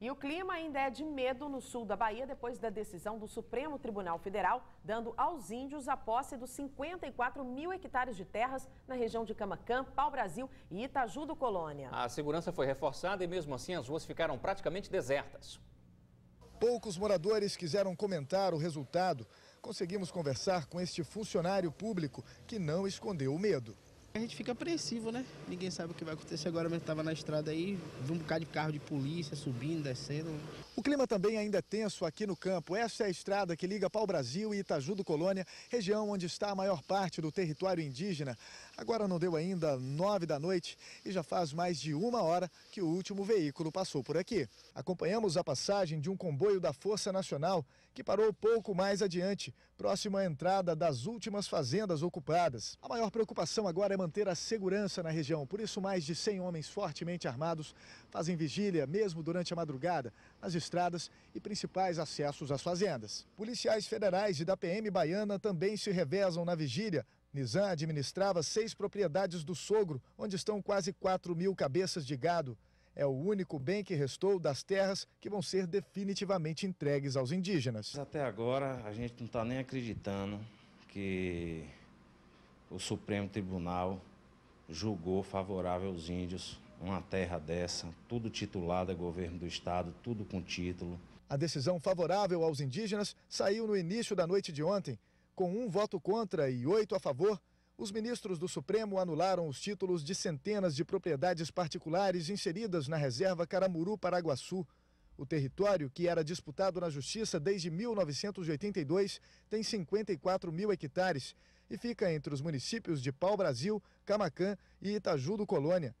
E o clima ainda é de medo no sul da Bahia depois da decisão do Supremo Tribunal Federal dando aos índios a posse dos 54 mil hectares de terras na região de Camacã, Pau-Brasil e Itaju do Colônia. A segurança foi reforçada e mesmo assim as ruas ficaram praticamente desertas. Poucos moradores quiseram comentar o resultado. Conseguimos conversar com este funcionário público que não escondeu o medo. A gente fica apreensivo, né? Ninguém sabe o que vai acontecer agora, mas estava na estrada aí, vi um bocado de carro de polícia subindo, descendo. O clima também ainda é tenso aqui no campo. Essa é a estrada que liga Pau Brasil e Itaju do Colônia, região onde está a maior parte do território indígena. Agora não deu ainda nove da noite e já faz mais de uma hora que o último veículo passou por aqui. Acompanhamos a passagem de um comboio da Força Nacional que parou pouco mais adiante, próximo à entrada das últimas fazendas ocupadas. A maior preocupação agora é manter a segurança na região. Por isso, mais de 100 homens fortemente armados fazem vigília, mesmo durante a madrugada, nas estradas e principais acessos às fazendas. Policiais federais e da PM baiana também se revezam na vigília. Nizam administrava seis propriedades do sogro, onde estão quase 4 mil cabeças de gado é o único bem que restou das terras que vão ser definitivamente entregues aos indígenas. Até agora a gente não está nem acreditando que o Supremo Tribunal julgou favorável aos índios uma terra dessa, tudo titulada é governo do estado, tudo com título. A decisão favorável aos indígenas saiu no início da noite de ontem. Com um voto contra e oito a favor, os ministros do Supremo anularam os títulos de centenas de propriedades particulares inseridas na reserva Caramuru-Paraguaçu. O território, que era disputado na Justiça desde 1982, tem 54 mil hectares e fica entre os municípios de Pau Brasil, Camacã e Itaju do Colônia.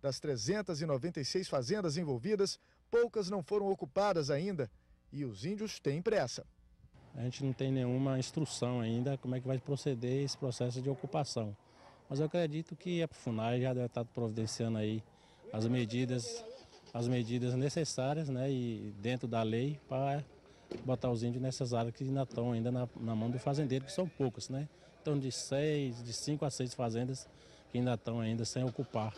Das 396 fazendas envolvidas, poucas não foram ocupadas ainda e os índios têm pressa. A gente não tem nenhuma instrução ainda como é que vai proceder esse processo de ocupação. Mas eu acredito que a FUNAI já deve estar providenciando aí as medidas as medidas necessárias né, e dentro da lei para botar os índios nessas áreas que ainda estão ainda na, na mão do fazendeiro, que são poucas, né? Então de seis, de cinco a seis fazendas que ainda estão ainda sem ocupar.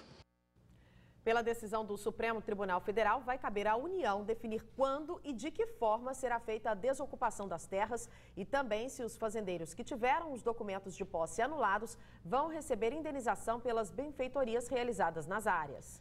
Pela decisão do Supremo Tribunal Federal, vai caber à União definir quando e de que forma será feita a desocupação das terras e também se os fazendeiros que tiveram os documentos de posse anulados vão receber indenização pelas benfeitorias realizadas nas áreas.